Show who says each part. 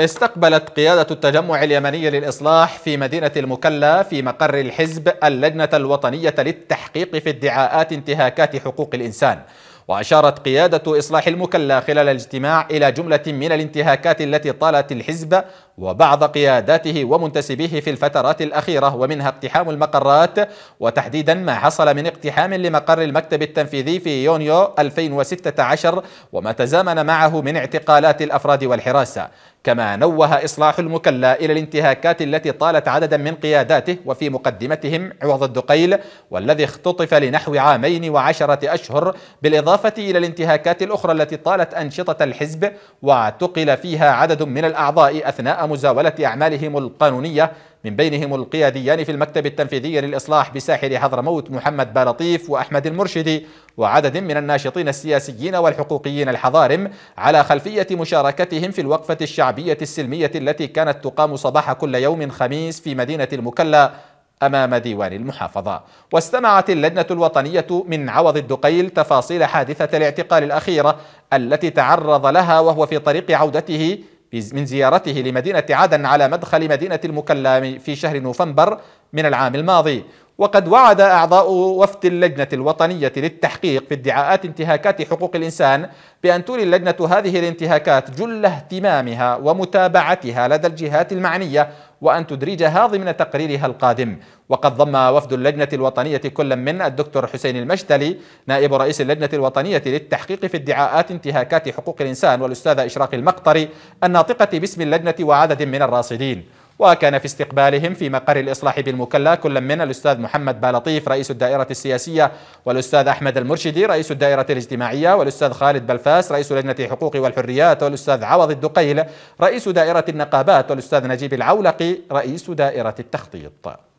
Speaker 1: استقبلت قيادة التجمع اليمني للإصلاح في مدينة المكلا في مقر الحزب اللجنة الوطنية للتحقيق في ادعاءات انتهاكات حقوق الإنسان وأشارت قيادة إصلاح المكلا خلال الاجتماع إلى جملة من الانتهاكات التي طالت الحزب وبعض قياداته ومنتسبيه في الفترات الأخيرة ومنها اقتحام المقرات وتحديدا ما حصل من اقتحام لمقر المكتب التنفيذي في يونيو 2016 وما تزامن معه من اعتقالات الأفراد والحراسة كما نوه إصلاح المكلى إلى الانتهاكات التي طالت عددا من قياداته وفي مقدمتهم عوض الدقيل والذي اختطف لنحو عامين وعشرة أشهر بالإضافة إلى الانتهاكات الأخرى التي طالت أنشطة الحزب واعتقل فيها عدد من الأعضاء أثناء مزاولة أعمالهم القانونية من بينهم القياديان في المكتب التنفيذي للإصلاح بساحل حضرموت محمد بالطيف وأحمد المرشدي وعدد من الناشطين السياسيين والحقوقيين الحضارم على خلفية مشاركتهم في الوقفة الشعبية السلمية التي كانت تقام صباح كل يوم خميس في مدينة المكلا أمام ديوان المحافظة واستمعت اللجنة الوطنية من عوض الدقيل تفاصيل حادثة الاعتقال الأخيرة التي تعرض لها وهو في طريق عودته من زيارته لمدينة عدن على مدخل مدينة المكلام في شهر نوفمبر من العام الماضي وقد وعد أعضاء وفد اللجنة الوطنية للتحقيق في ادعاءات انتهاكات حقوق الإنسان بأن تولي اللجنة هذه الانتهاكات جل اهتمامها ومتابعتها لدى الجهات المعنية وأن تدرجها ضمن تقريرها القادم وقد ضم وفد اللجنة الوطنية كل من الدكتور حسين المشتلي نائب رئيس اللجنة الوطنية للتحقيق في ادعاءات انتهاكات حقوق الإنسان والأستاذ إشراق المقطري الناطقة باسم اللجنة وعدد من الراصدين وكان في استقبالهم في مقر الإصلاح بالمكلا كل من الأستاذ محمد بالطيف رئيس الدائرة السياسية والأستاذ أحمد المرشدي رئيس الدائرة الاجتماعية والأستاذ خالد بلفاس رئيس لجنة حقوق والحريات والأستاذ عوض الدقيل رئيس دائرة النقابات والأستاذ نجيب العولقي رئيس دائرة التخطيط